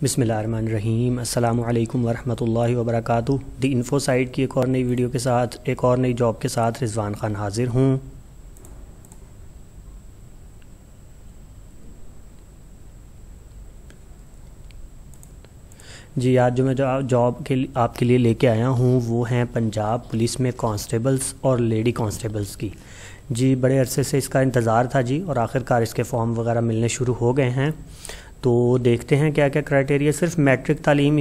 बिसमीम अल्लाम वरहमल वर्क दी इन्फोसाइट की एक और नई वीडियो के साथ एक और नई जॉब के साथ रिजवान ख़ान हाजिर हूँ जी आज जो मैं जॉब के आपके लिए लेके आया हूँ वो हैं पंजाब पुलिस में कांस्टेबल्स और लेडी कांस्टेबल्स की जी बड़े अरसे से इसका इंतज़ार था जी और आखिरकार इसके फॉर्म वगैरह मिलने शुरू हो गए हैं तो देखते हैं क्या क्या क्राइटेरिया सिर्फ मैट्रिक तालीम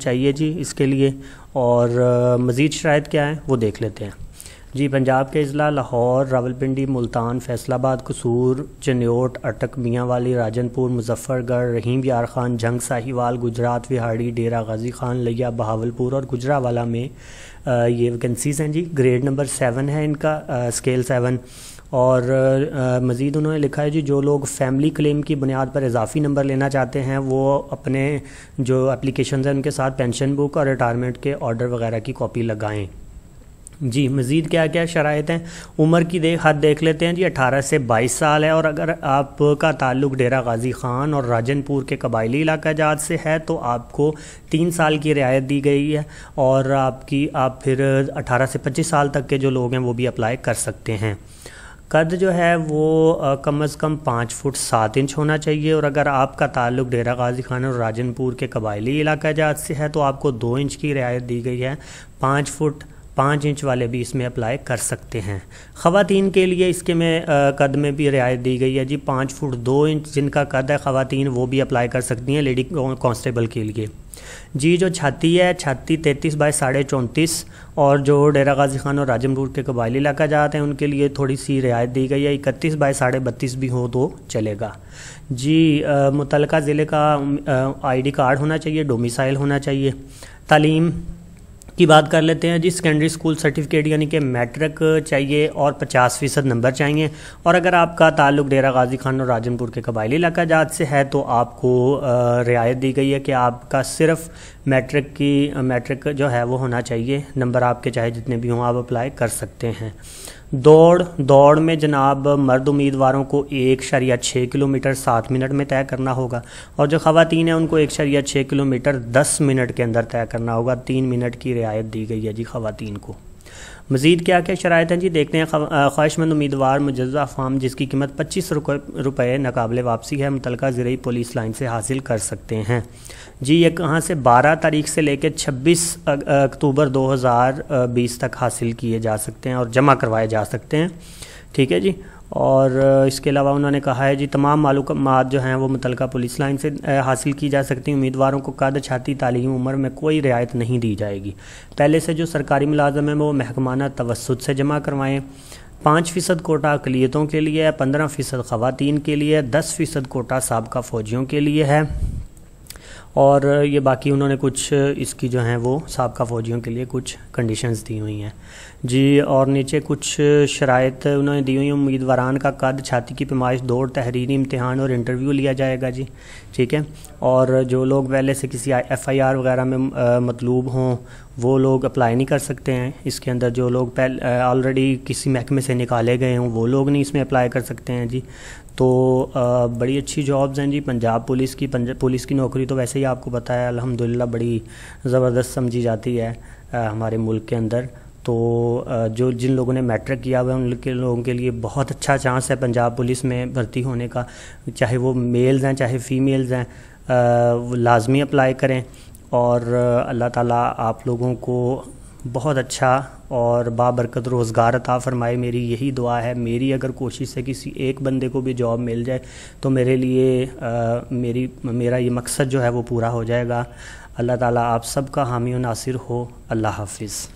चाहिए जी इसके लिए और मज़ीद शराय क्या है वो देख लेते हैं जी पंजाब के अजला लाहौर रावलपिंडी मुल्तान फैसलाबाद कसूर चन्योट अटक मियाँ वाली राजनपुर मुजफ्फरगढ़ रहीम यार खान जंग साहिवाल गुजरात विहाड़ी डेरा गाजी खान लिया बहावलपुर और गुजरावाला में ये वैकेंसीज़ हैं जी ग्रेड नंबर सेवन है इनका आ, स्केल सेवन और मज़ीद उन्होंने लिखा है जी जो लोग फैमिली क्लेम की बुनियाद पर इजाफी नंबर लेना चाहते हैं वो अपने जो एप्लीकेशन हैं उनके साथ पेंशन बुक और रिटायरमेंट के ऑर्डर वगैरह की कॉपी लगाएँ जी मज़ीद क्या क्या शराइ हैं उम्र की देख हद देख लेते हैं जी 18 से 22 साल है और अगर आपका ताल्लुक डेरा गाजी ख़ान और राजनपुर के कबायली इलाका जात से है तो आपको तीन साल की रियायत दी गई है और आपकी आप फिर 18 से 25 साल तक के जो लोग हैं वो भी अप्लाई कर सकते हैं कद जो है वो कम अज़ कम पाँच फुट सात इंच होना चाहिए और अगर आपका ताल्लुक डेरा गाजी खान और राजनपुर के कबायली इलाका जात से है तो आपको दो इंच की रियायत दी गई है पाँच फुट पाँच इंच वाले भी इसमें अप्लाई कर सकते हैं ख़वान के लिए इसके में कद में भी रियायत दी गई है जी पाँच फुट दो इंच जिनका कद है ख़वान वो भी अप्लाई कर सकती हैं लेडी कांस्टेबल के लिए जी जो छाती है छाती तैंतीस बाय साढ़े चौंतीस और जो डेरा गाजी खान और राजमपुर के कबायली इलाका जाते हैं उनके लिए थोड़ी सी रियायत दी गई है इकतीस बाय साढ़े बत्तीस भी हो तो चलेगा जी मुतल ज़िले का आईडी कार्ड होना चाहिए डोमिसाइल होना चाहिए तालीम की बात कर लेते हैं जी सेकेंडरी स्कूल सर्टिफिकेट यानी कि मैट्रिक चाहिए और पचास फीसद नंबर चाहिए और अगर आपका ताल्लुक डेरा गाजी खान और राजमपुर के कबायली इलाका जात से है तो आपको रियायत दी गई है कि आपका सिर्फ मैट्रिक की मैट्रिक जो है वो होना चाहिए नंबर आपके चाहे जितने भी हों आप अप्लाई कर सकते हैं दौड़ दौड़ में जनाब मर्द उम्मीदवारों को एक शरिया छः किलोमीटर सात मिनट में तय करना होगा और जो खातन हैं उनको एक शरिया छः किलोमीटर दस मिनट के अंदर तय करना होगा तीन मिनट की रियायत दी गई है जी खातन को मज़ीद क्या क्या शरात हैं जी देखते हैं ख्वाहिशमंद उम्मीदवार मुजजा फार्म जिसकी कीमत पच्चीस रुपये नाकबले वापसी है मुतल जरिए पुलिस लाइन से हासिल कर सकते हैं जी ये कहाँ से बारह तारीख से लेकर छब्बीस अक्टूबर दो हज़ार बीस तक हासिल किए जा सकते हैं और जमा करवाए जा सकते हैं ठीक है जी और इसके अलावा उन्होंने कहा है जी तमाम मालूम जो हैं वो मुतल पुलिस लाइन से हासिल की जा सकती हैं उम्मीदवारों को कद छाती तालीम उम्र में कोई रियायत नहीं दी जाएगी पहले से जो सरकारी मुलाजम है वो महकमाना तवसत से जमा करवाएँ पाँच फ़ीसद कोटा अकलीतों के लिए है पंद्रह फ़ीसद ख़वातीन के लिए दस फ़ीसद कोटा सबका फ़ौजियों के लिए है और ये बाकी उन्होंने कुछ इसकी जो है वो सबका फ़ौजियों के लिए कुछ कंडीशंस दी हुई हैं जी और नीचे कुछ शरात उन्होंने दी हुई उम्मीदवारान का कद छाती की पेमाइश दौड़ तहरीरी इम्तहान और इंटरव्यू लिया जाएगा जी ठीक है और जो लोग पहले से किसी एफ़ आई आर वगैरह में मतलूब हों वो लोग अप्लाई नहीं कर सकते हैं इसके अंदर जो लोग पहले ऑलरेडी किसी महकमे से निकाले गए हों वो लोग नहीं इसमें अप्लाई कर सकते हैं जी तो आ, बड़ी अच्छी जॉब्स हैं जी पंजाब पुलिस की पंजाब पुलिस की नौकरी तो वैसे ही आपको पता है अल्हम्दुलिल्लाह बड़ी ज़बरदस्त समझी जाती है आ, हमारे मुल्क के अंदर तो आ, जो जिन लोगों ने मैट्रिक किया हुआ है उनके लोगों के लिए बहुत अच्छा चांस है पंजाब पुलिस में भर्ती होने का चाहे वो मेल्स हैं चाहे फ़ीमेल्स हैं लाजमी अप्लाई करें और अल्लाह ताला आप लोगों को बहुत अच्छा और बाबरकत रोज़गार अता फरमाए मेरी यही दुआ है मेरी अगर कोशिश है किसी एक बंदे को भी जॉब मिल जाए तो मेरे लिए आ, मेरी मेरा ये मकसद जो है वो पूरा हो जाएगा अल्लाह ताला आप सबका हामी नासिर हो अल्लाह हाफिज़